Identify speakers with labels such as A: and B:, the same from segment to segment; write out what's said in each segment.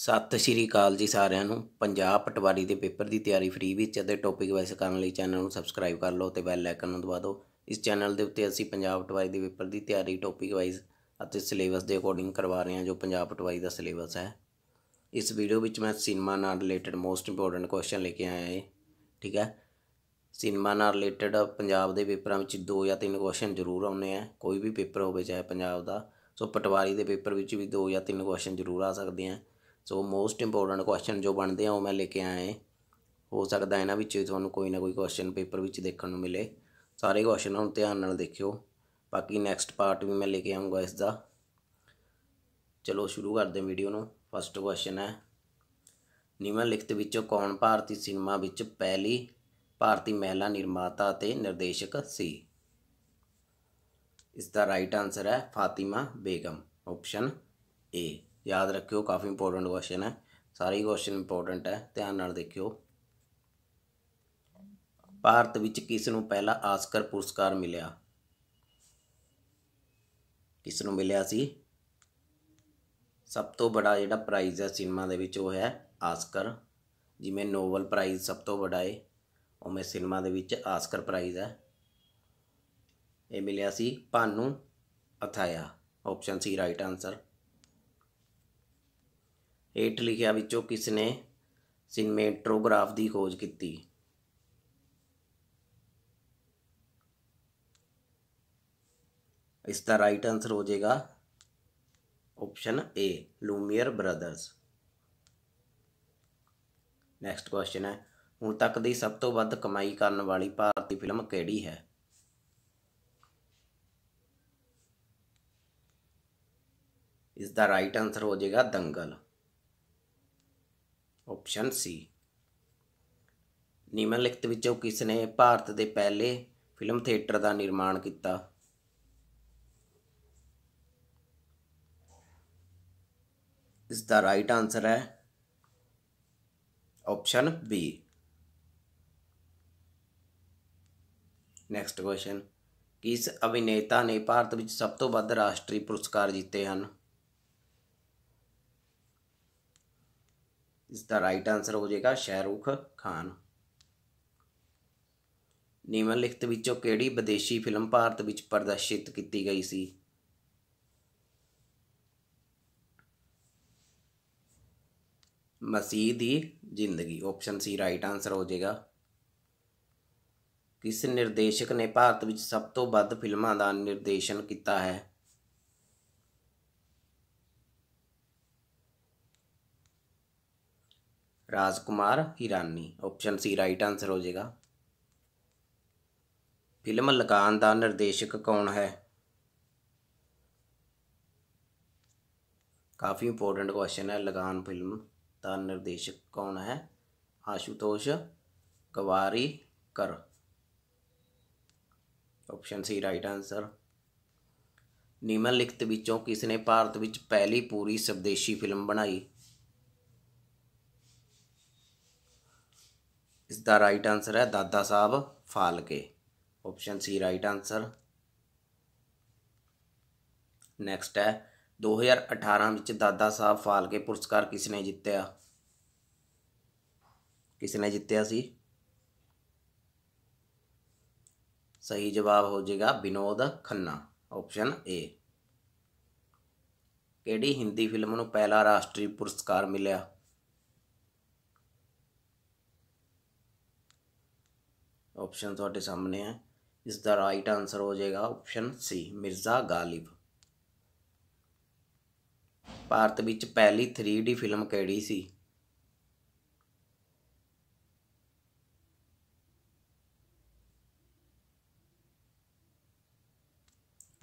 A: ਸਤਿ ਸ਼੍ਰੀ ਅਕਾਲ ਜੀ ਸਾਰਿਆਂ ਨੂੰ ਪੰਜਾਬ ਪਟਵਾਰੀ ਦੇ ਪੇਪਰ ਦੀ ਤਿਆਰੀ ਫ੍ਰੀ ਵਿੱਚ ਅਤੇ ਟੌਪਿਕ ਵਾਈਜ਼ ਕਰਨ ਲਈ ਚੈਨਲ ਨੂੰ ਸਬਸਕ੍ਰਾਈਬ ਕਰ ਲਓ ਤੇ ਬੈਲ ਆਈਕਨ ਨੂੰ ਦਬਾ ਦਿਓ ਇਸ ਚੈਨਲ ਦੇ ਉੱਤੇ ਅਸੀਂ ਪੰਜਾਬ ਪਟਵਾਰੀ ਦੇ ਪੇਪਰ ਦੀ ਤਿਆਰੀ ਟੌਪਿਕ ਵਾਈਜ਼ ਅਤੇ ਸਿਲੇਬਸ ਦੇ ਅਕੋਰਡਿੰਗ ਕਰਵਾ ਰਹੇ ਹਾਂ ਜੋ ਪੰਜਾਬ ਪਟਵਾਰੀ ਦਾ ਸਿਲੇਬਸ ਹੈ ਇਸ ਵੀਡੀਓ ਵਿੱਚ ਮੈਂ ਸਿਨੇਮਾ ਨਾਲ ਰਿਲੇਟਡ ਮੋਸਟ ਇੰਪੋਰਟੈਂਟ ਕੁਐਸਚਨ ਲੈ ਕੇ ਆਇਆ ਹਾਂ ਠੀਕ ਹੈ ਸਿਨੇਮਾ ਨਾਲ ਰਿਲੇਟਡ ਪੰਜਾਬ ਦੇ ਪੇਪਰਾਂ ਵਿੱਚ ਦੋ ਜਾਂ ਤਿੰਨ ਕੁਐਸਚਨ ਜ਼ਰੂਰ ਆਉਣੇ ਆ ਕੋਈ ਵੀ ਪੇਪਰ ਹੋਵੇ ਚਾਹੇ ਪੰਜਾਬ ਦਾ ਸੋ ਪਟਵਾਰੀ ਦੇ ਪੇਪਰ ਵਿੱਚ ਵੀ ਦੋ ਜਾਂ ਤਿੰਨ ਕੁਐਸਚਨ ਜ਼ਰੂਰ ਆ ਸਕਦੇ ਆ ਸੋ ਮੋਸਟ ਇੰਪੋਰਟੈਂਟ ਕੁਐਸਚਨ ਜੋ ਬਣਦੇ ਆ ਉਹ ਮੈਂ ਲੈ ਕੇ ਆਇਆ ਹਾਂ ਹੋ ਸਕਦਾ ਇਹਨਾਂ ਵਿੱਚ ਤੁਹਾਨੂੰ ਕੋਈ ਨਾ ਕੋਈ ਕੁਐਸਚਨ ਪੇਪਰ ਵਿੱਚ ਦੇਖਣ ਨੂੰ ਮਿਲੇ ਸਾਰੇ ਕੁਐਸਚਨ ਹੁਣ ਧਿਆਨ ਨਾਲ ਦੇਖਿਓ ਬਾਕੀ ਨੈਕਸਟ ਪਾਰਟ ਵੀ ਮੈਂ ਲੈ ਕੇ ਆਉਂਗਾ ਇਸ ਦਾ ਚਲੋ ਸ਼ੁਰੂ ਕਰਦੇ ਹਾਂ ਵੀਡੀਓ ਨੂੰ ਫਸਟ ਕੁਐਸਚਨ ਹੈ ਲਿਖਤ ਵਿੱਚੋਂ ਕੌਣ ਭਾਰਤੀ ਸਿਨੇਮਾ ਵਿੱਚ ਪਹਿਲੀ ਭਾਰਤੀ ਮਹਿਲਾ ਨਿਰਮਾਤਾ ਅਤੇ ਨਿਰਦੇਸ਼ਕ ਸੀ ਇਸ ਦਾ ਰਾਈਟ ਆਨਸਰ ਹੈ ਫਾਤਿਮਾ ਬੇਗਮ ਆਪਸ਼ਨ ਏ ਯਾਦ ਰੱਖਿਓ ਕਾਫੀ ਇੰਪੋਰਟੈਂਟ ਕੁਐਸਚਨ ਹੈ ਸਾਰੇ ਕੁਐਸਚਨ ਇੰਪੋਰਟੈਂਟ ਹੈ ਧਿਆਨ ਨਾਲ ਦੇਖਿਓ ਭਾਰਤ ਵਿੱਚ ਕਿਸ ਨੂੰ ਪਹਿਲਾ ਆਸਕਰ ਪੁਰਸਕਾਰ ਮਿਲਿਆ ਕਿਸ ਨੂੰ ਮਿਲਿਆ ਸੀ ਸਭ ਤੋਂ ਵੱਡਾ ਜਿਹੜਾ ਪ੍ਰਾਈਜ਼ ਹੈ ਸਿਨੇਮਾ ਦੇ ਵਿੱਚ ਉਹ ਹੈ ਆਸਕਰ ਜਿਵੇਂ ਨੋਬਲ ਪ੍ਰਾਈਜ਼ ਸਭ ਤੋਂ ਵੱਡਾ ਹੈ ਉਵੇਂ ਸਿਨੇਮਾ ਦੇ ਵਿੱਚ ਆਸਕਰ ਪ੍ਰਾਈਜ਼ ਹੈ ਇਹ ਮਿਲਿਆ ਸੀ Bhanu Athaiya option C right answer ਹੇਠ ਲਿਖਿਆ ਵਿੱਚੋਂ ਕਿਸ ਨੇ ਸਿਨੇਮੈਟੋਗ੍ਰਾਫ ਦੀ ਖੋਜ ਕੀਤੀ ਇਸ ਦਾ ਰਾਈਟ ਆਨਸਰ ਹੋ ਜਾਏਗਾ option A Lumiere brothers next question ਹੈ ਹੁਣ ਤੱਕ ਦੀ ਸਭ ਤੋਂ ਵੱਧ ਕਮਾਈ ਕਰਨ ਵਾਲੀ ਭਾਰਤੀ ਫਿਲਮ ਕਿਹੜੀ ਹੈ ਇਸ ਦਾ ਰਾਈਟ ਆਨਸਰ ਹੋ ਜਾਏਗਾ ਦੰਗਲ ਆਪਸ਼ਨ ਸੀ ਨਿਮਨਲਿਖਤ ਵਿੱਚੋਂ ਕਿਸ ਨੇ ਭਾਰਤ ਦੇ ਪਹਿਲੇ ਫਿਲਮ ਥੀਏਟਰ ਦਾ ਨਿਰਮਾਣ ਕੀਤਾ ਇਸ ਦਾ ਰਾਈਟ ਆਨਸਰ ਹੈ ਆਪਸ਼ਨ ਬੀ ਨੈਕਸਟ ਕੁਐਸਚਨ ਕਿਸ ਅਭਿਨੇਤਾ ਨੇ ਭਾਰਤ ਵਿੱਚ ਸਭ ਤੋਂ ਵੱਧ ਰਾਸ਼ਟਰੀ ਪੁਰਸਕਾਰ ਜਿੱਤੇ ਹਨ ਇਸ ਦਾ ਰਾਈਟ ਆਨਸਰ ਹੋ ਜਾਏਗਾ ਸ਼ਾਹਰੂਖ ਖਾਨ ਨਿਮਨਲਿਖਤ ਵਿੱਚੋਂ ਕਿਹੜੀ ਵਿਦੇਸ਼ੀ ਫਿਲਮ ਭਾਰਤ ਵਿੱਚ ਪ੍ਰਦਰਸ਼ਿਤ ਕੀਤੀ ਗਈ ਸੀ ਮਸੀਹ ਦੀ ਜ਼ਿੰਦਗੀ ਆਪਸ਼ਨ ਸੀ ਰਾਈਟ ਆਨਸਰ ਹੋ ਜਾਏਗਾ ਕਿਸ ਨਿਰਦੇਸ਼ਕ ਨੇ ਭਾਰਤ ਵਿੱਚ ਸਭ ਤੋਂ ਵੱਧ ਫਿਲਮਾਂ ਦਾ ਨਿਰਦੇਸ਼ਨ ਕੀਤਾ ਹੈ Rajkumar Hirani option C right answer ਹੋ ਜਾਏਗਾ ਫਿਲਮ ਲਗਾਨ ਦਾ ਨਿਰਦੇਸ਼ਕ ਕੌਣ ਹੈ ਕਾਫੀ ਇੰਪੋਰਟੈਂਟ ਕੁਐਸਚਨ ਹੈ ਲਗਾਨ ਫਿਲਮ ਦਾ ਨਿਰਦੇਸ਼ਕ ਕੌਣ ਹੈ Ashutosh Gowariker option C right answer ਨਿਮਨਲਿਖਤ ਵਿੱਚੋਂ ਕਿਸ ਨੇ ਭਾਰਤ ਵਿੱਚ ਪਹਿਲੀ ਪੂਰੀ ਸਵਦੇਸ਼ੀ ਫਿਲਮ ਬਣਾਈ ਇਸ ਦਾ ਰਾਈਟ ਆਨਸਰ ਹੈ Dada Saheb Phalke option C right answer next ਹੈ 2018 ਵਿੱਚ ਦਾਦਾ ਸਾਹਿਬ ਫਾਲਕੇ ਪੁਰਸਕਾਰ ਕਿਸ ਨੇ ਜਿੱਤਿਆ ਕਿਸ ਨੇ ਜਿੱਤਿਆ ਸੀ ਸਹੀ ਜਵਾਬ ਹੋ ਜਾਏਗਾ ਵਿਨੋਦ ਖੰਨਾ ਆਪਸ਼ਨ ਏ ਕਿਹੜੀ ਹਿੰਦੀ ਫਿਲਮ ਨੂੰ ਪਹਿਲਾ ਰਾਸ਼ਟਰੀ ਪੁਰਸਕਾਰ ਮਿਲਿਆ ਆਪਸ਼ਨ ਤੁਹਾਡੇ ਸਾਹਮਣੇ ਹੈ ਇਸ ਦਾ ਰਾਈਟ ਆਨਸਰ ਹੋ ਜਾਏਗਾ ਆਪਸ਼ਨ ਸੀ ਮਿਰਜ਼ਾ ਗਾਲਿਬ ਭਾਰਤ ਵਿੱਚ ਪਹਿਲੀ 3D ਫਿਲਮ ਕਿਹੜੀ ਸੀ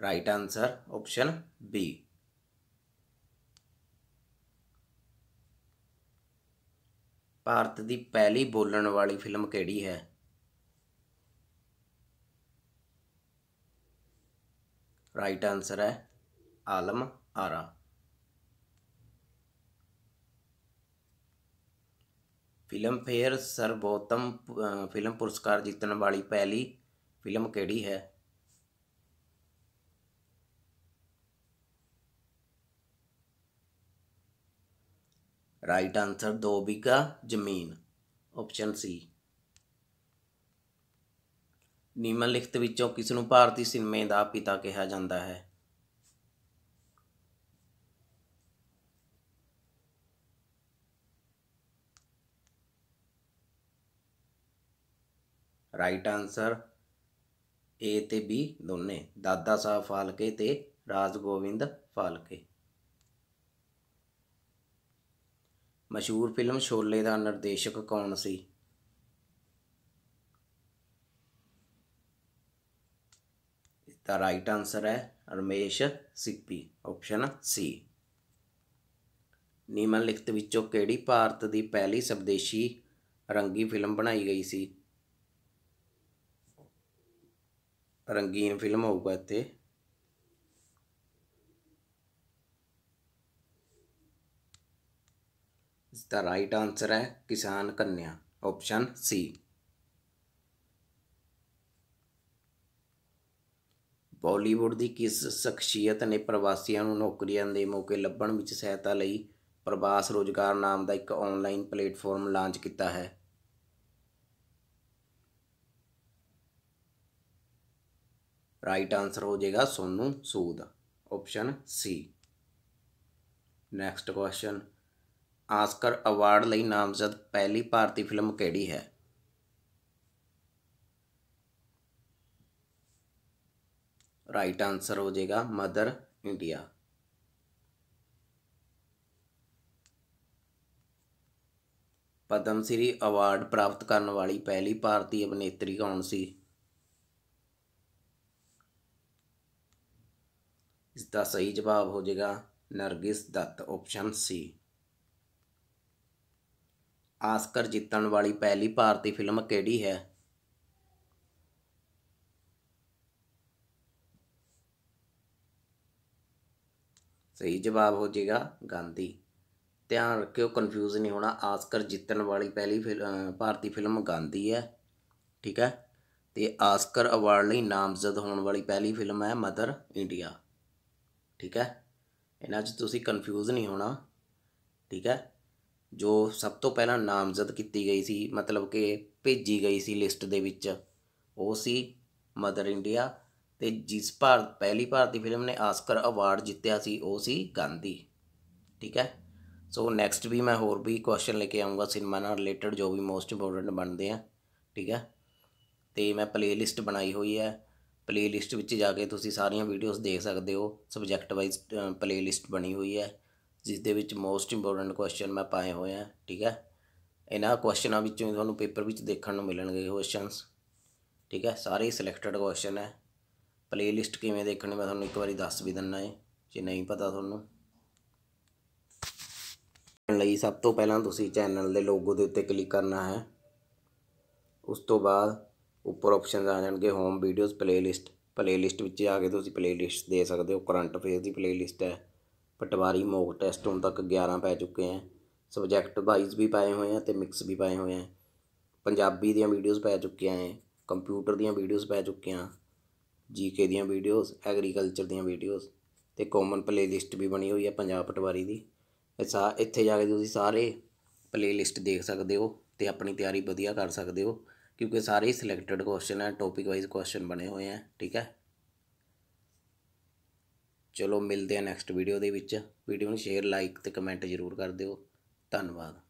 A: right answer option B Bharat ਦੀ ਪਹਿਲੀ ਬੋਲਣ ਵਾਲੀ ਫਿਲਮ ਕਿਹੜੀ ਹੈ राइट आंसर है आलम आरा फिल्म फेयर सर्वोत्तम फिल्म पुरस्कार जीतने वाली पहली फिल्म केड़ी है राइट आंसर दो बीघा जमीन ऑप्शन सी ਨਿਮਨਲਿਖਤ ਵਿੱਚੋਂ ਕਿਸ ਨੂੰ ਭਾਰਤੀ ਸਿਨੇਮੇ ਦਾ ਪਿਤਾ ਕਿਹਾ ਜਾਂਦਾ ਹੈ ਰਾਈਟ ਆਨਸਰ ਏ ਤੇ ਬੀ ਦੋਨੇ ਦਾਦਾ ਸਾਹਿਬ ਫਾਲਕੇ ਤੇ ਰਾਜ ਗੋਵਿੰਦ ਫਾਲਕੇ ਮਸ਼ਹੂਰ ਫਿਲਮ ਸ਼ੋਲੇ ਦਾ ਨਿਰਦੇਸ਼ਕ ਕੌਣ ਸੀ इसका राइट आंसर है रमेश ਸਿੱਪੀ ਆਪਸ਼ਨ ਸੀ ਨਿਮਨਲਿਖਤ ਵਿੱਚੋਂ ਕਿਹੜੀ ਭਾਰਤ ਦੀ ਪਹਿਲੀ ਸਵਦੇਸ਼ੀ ਰੰਗੀ ਫਿਲਮ ਬਣਾਈ ਗਈ ਸੀ ਰੰਗੀਨ ਫਿਲਮ ਹੋਊਗਾ ਇੱਥੇ ਇਸ ਦਾ ਰਾਈਟ ਆਨਸਰ ਹੈ ਕਿਸਾਨ ਕੰਨਿਆ ਆਪਸ਼ਨ ਸੀ ਬਾਲੀਵੁੱਡ ਦੀ ਕਿਸ ਸ਼ਖਸੀਅਤ ਨੇ ਪ੍ਰਵਾਸੀਆਂ ਨੂੰ ਨੌਕਰੀਆਂ ਦੇ ਮੌਕੇ ਲੱਭਣ ਵਿੱਚ ਸਹਾਇਤਾ ਲਈ ਪ੍ਰਵਾਸ ਰੋਜ਼ਗਾਰ ਨਾਮ ਦਾ ਇੱਕ ਆਨਲਾਈਨ ਪਲੇਟਫਾਰਮ ਲਾਂਚ ਕੀਤਾ ਹੈ ਰਾਈਟ ਆਨਸਰ ਹੋ ਜਾਏਗਾ Sonu Sood option C next question Oscar award ਲਈ ਨਾਮਜ਼ਦ ਪਹਿਲੀ ਭਾਰਤੀ ਫਿਲਮ ਕਿਹੜੀ ਹੈ ਰਾਈਟ ਆਨਸਰ ਹੋ ਜਾਏਗਾ Mother India Padma Shri award ਪ੍ਰਾਪਤ ਕਰਨ ਵਾਲੀ ਪਹਿਲੀ ਭਾਰਤੀ ਅਭਿਨੇਤਰੀ ਕੌਣ ਸੀ ਇਸ ਦਾ ਸਹੀ ਜਵਾਬ ਹੋ ਜਾਏਗਾ Nargis Dutt option C Oscar ਜਿੱਤਣ ਵਾਲੀ ਪਹਿਲੀ ਭਾਰਤੀ ਫਿਲਮ ਕਿਹੜੀ ਹੈ ਸਹੀ ਜਵਾਬ ਹੋ ਜਾਏਗਾ ਗਾਂਧੀ ਧਿਆਨ ਰੱਖਿਓ ਕਨਫਿਊਜ਼ ਨਹੀਂ ਹੋਣਾ ਆਸਕਰ ਜਿੱਤਣ ਵਾਲੀ ਪਹਿਲੀ ਭਾਰਤੀ ਫਿਲਮ ਗਾਂਧੀ ਹੈ ਠੀਕ ਹੈ ਤੇ ਆਸਕਰ ਅਵਾਰਡ ਲਈ ਨਾਮਜ਼ਦ ਹੋਣ ਵਾਲੀ ਪਹਿਲੀ ਫਿਲਮ ਹੈ ਮਦਰ ਇੰਡੀਆ ਠੀਕ ਹੈ ਇਹਨਾਂ 'ਚ ਤੁਸੀਂ ਕਨਫਿਊਜ਼ ਨਹੀਂ ਹੋਣਾ ਠੀਕ ਹੈ ਜੋ ਸਭ ਤੋਂ ਪਹਿਲਾਂ ਨਾਮਜ਼ਦ ਕੀਤੀ ਗਈ ਸੀ ਮਤਲਬ ਕਿ ਭੇਜੀ ਗਈ ਸੀ ਲਿਸਟ ਦੇ ਵਿੱਚ ਉਹ ਸੀ ਮਦਰ ਇੰਡੀਆ ਤੇ ਜਿਸ ਭਾਰਤ ਪਹਿਲੀ ਭਾਰਤੀ ਫਿਲਮ ਨੇ ਆਸਕਰ ਅਵਾਰਡ ਜਿੱਤਿਆ ਸੀ ਉਹ ਸੀ ਗਾਂਧੀ ਠੀਕ ਹੈ ਸੋ ਨੈਕਸਟ ਵੀ ਮੈਂ ਹੋਰ ਵੀ ਕੁਐਸਚਨ ਲੈ ਕੇ ਆਉਂਗਾ ਸਿਨੇਮਾ ਨਾਲ ਰਿਲੇਟਡ ਜੋ ਵੀ ਮੋਸਟ ਇੰਪੋਰਟੈਂਟ ਬਣਦੇ ਆ ਠੀਕ ਹੈ ਤੇ ਮੈਂ ਪਲੇਲਿਸਟ ਬਣਾਈ ਹੋਈ ਹੈ ਪਲੇਲਿਸਟ ਵਿੱਚ ਜਾ ਕੇ ਤੁਸੀਂ ਸਾਰੀਆਂ ਵੀਡੀਓਜ਼ ਦੇਖ ਸਕਦੇ ਹੋ ਸਬਜੈਕਟ ਵਾਈਜ਼ ਪਲੇਲਿਸਟ ਬਣੀ ਹੋਈ ਹੈ ਜਿਸ ਦੇ ਵਿੱਚ ਮੋਸਟ ਇੰਪੋਰਟੈਂਟ ਕੁਐਸਚਨ ਮੈਂ ਪਾਏ ਹੋਏ ਆ ਠੀਕ ਹੈ ਇਹਨਾਂ ਕੁਐਸਚਨਾਂ ਵਿੱਚੋਂ ਤੁਹਾਨੂੰ ਪੇਪਰ ਵਿੱਚ ਦੇਖਣ ਨੂੰ ਮਿਲਣਗੇ ਕੁਐਸਚਨਸ ਠੀਕ ਹੈ ਸਾਰੇ ਸਿਲੈਕਟਡ ਕੁਐਸਚਨ ਹੈ ਪਲੇਲਿਸਟ ਕਿਵੇਂ ਦੇਖਣੀ ਮੈਂ ਤੁਹਾਨੂੰ ਇੱਕ ਵਾਰੀ ਦੱਸ ਵੀ ਦਿੰਨਾ ਹੈ ਜੇ ਨਹੀਂ ਪਤਾ ਤੁਹਾਨੂੰ ਲਈ ਸਭ ਤੋਂ ਪਹਿਲਾਂ ਤੁਸੀਂ ਚੈਨਲ ਦੇ ਲੋਗੋ ਦੇ ਉੱਤੇ ਕਲਿੱਕ ਕਰਨਾ ਹੈ ਉਸ ਤੋਂ ਬਾਅਦ ਉੱਪਰ ਆਪਸ਼ਨਸ ਆ ਜਾਣਗੇ ਹੋਮ ਵੀਡੀਓਜ਼ ਪਲੇਲਿਸਟ ਪਲੇਲਿਸਟ ਵਿੱਚ ਜਾ ਕੇ ਤੁਸੀਂ ਪਲੇਲਿਸਟ ਦੇ ਸਕਦੇ ਹੋ ਕਰੰਟ ਅਫੇਅਰ ਦੀ ਪਲੇਲਿਸਟ ਹੈ ਪਟਵਾਰੀ ਮੋਕ ਟੈਸਟ ਹੁਣ ਤੱਕ 11 ਪੈ ਚੁੱਕੇ ਆ ਸਬਜੈਕਟ ਵਾਈਜ਼ ਵੀ ਪਾਏ ਹੋਏ ਆ ਤੇ ਮਿਕਸ ਵੀ ਪਾਏ ਹੋਏ ਆ ਪੰਜਾਬੀ ਦੀਆਂ ਵੀਡੀਓਜ਼ ਪੈ ਚੁੱਕੀਆਂ ਆ ਕੰਪਿਊਟਰ ਦੀਆਂ ਵੀਡੀਓਜ਼ ਪੈ ਚੁੱਕੀਆਂ ਜੀਕੇ ਦੀਆਂ ਵੀਡੀਓਜ਼ ਐਗਰੀਕਲਚਰ ਦੀਆਂ ਵੀਡੀਓਜ਼ ਤੇ ਕਾਮਨ ਪਲੇਲਿਸਟ ਵੀ ਬਣੀ ਹੋਈ ਹੈ ਪੰਜਾਬ ਪਟਵਾਰੀ ਦੀ ਐਸਾ ਇੱਥੇ ਜਾ ਕੇ ਤੁਸੀਂ ਸਾਰੇ ਪਲੇਲਿਸਟ ਦੇਖ ਸਕਦੇ ਹੋ ਤੇ ਆਪਣੀ ਤਿਆਰੀ ਵਧੀਆ ਕਰ ਸਕਦੇ ਹੋ ਕਿਉਂਕਿ ਸਾਰੇ ਸਿਲੈਕਟਡ ਕੁਐਸਚਨ ਹੈ ਟੌਪਿਕ ਵਾਈਜ਼ ਕੁਐਸਚਨ ਬਣੇ ਹੋਏ ਹੈ ਠੀਕ ਹੈ ਚਲੋ ਮਿਲਦੇ ਆ ਨੈਕਸਟ ਵੀਡੀਓ ਦੇ ਵਿੱਚ ਵੀਡੀਓ ਨੂੰ ਸ਼ੇਅਰ ਲਾਈਕ ਤੇ ਕਮੈਂਟ ਜ਼ਰੂਰ ਕਰ ਦਿਓ ਧੰਨਵਾਦ